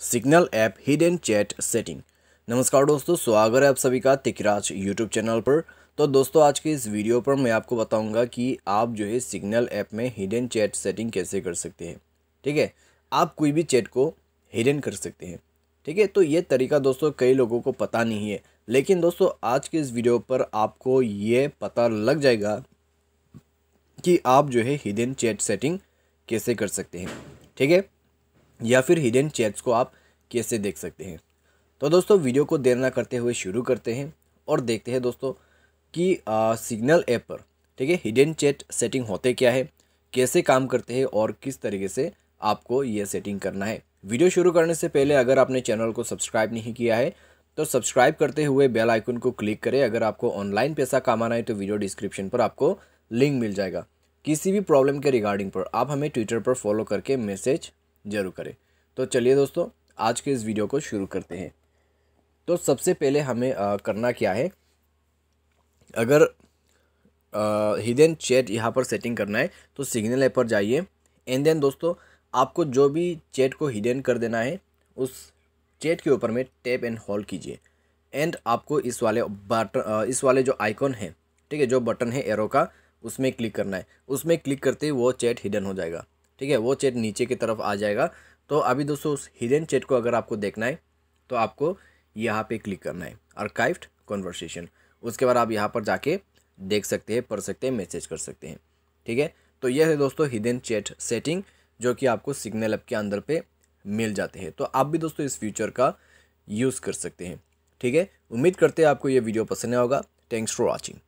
signal app hidden chat setting नमस्कार दोस्तों स्वागत है आप सभी का तिकराज यूट्यूब चैनल पर तो दोस्तों आज के इस वीडियो पर मैं आपको बताऊंगा कि आप जो है सिग्नल ऐप में हिडन चैट सेटिंग कैसे कर सकते हैं ठीक है आप कोई भी चैट को हिडन कर सकते हैं ठीक है तो ये तरीका दोस्तों कई लोगों को पता नहीं है लेकिन दोस्तों आज के इस वीडियो पर आपको ये पता लग जाएगा कि आप जो है हिडन चैट सेटिंग कैसे कर सकते हैं ठीक है या फिर हिडन चैट्स को आप कैसे देख सकते हैं तो दोस्तों वीडियो को देर ना करते हुए शुरू करते हैं और देखते हैं दोस्तों कि सिग्नल ऐप पर ठीक है हिडन चैट सेटिंग होते क्या है कैसे काम करते हैं और किस तरीके से आपको यह सेटिंग करना है वीडियो शुरू करने से पहले अगर आपने चैनल को सब्सक्राइब नहीं किया है तो सब्सक्राइब करते हुए बेल आइकन को क्लिक करें अगर आपको ऑनलाइन पैसा कमाना है तो वीडियो डिस्क्रिप्शन पर आपको लिंक मिल जाएगा किसी भी प्रॉब्लम के रिगार्डिंग पर आप हमें ट्विटर पर फॉलो करके मैसेज ज़रूर करें तो चलिए दोस्तों आज के इस वीडियो को शुरू करते हैं तो सबसे पहले हमें आ, करना क्या है अगर हिडन चैट यहाँ पर सेटिंग करना है तो सिग्नल ऐप पर जाइए एंड देन दोस्तों आपको जो भी चैट को हिडन कर देना है उस चैट के ऊपर में टैप एंड होल्ड कीजिए एंड आपको इस वाले बटन इस वाले जो आइकॉन है ठीक है जो बटन है एरो का उसमें क्लिक करना है उसमें क्लिक करते ही वो चैट हिडन हो जाएगा ठीक है वो चेट नीचे की तरफ आ जाएगा तो अभी दोस्तों उस हिडन चेट को अगर आपको देखना है तो आपको यहाँ पे क्लिक करना है आर्काइव्ड कॉन्वर्सेशन उसके बाद आप यहाँ पर जाके देख सकते हैं पढ़ सकते हैं मैसेज कर सकते हैं ठीक है तो यह है दोस्तों हिडन चैट सेटिंग जो कि आपको सिग्नल ऐप के अंदर पे मिल जाते हैं तो आप भी दोस्तों इस फ्यूचर का यूज़ कर सकते हैं ठीक है उम्मीद करते हैं आपको ये वीडियो पसंद आएगा होगा थैंक्स फॉर वॉचिंग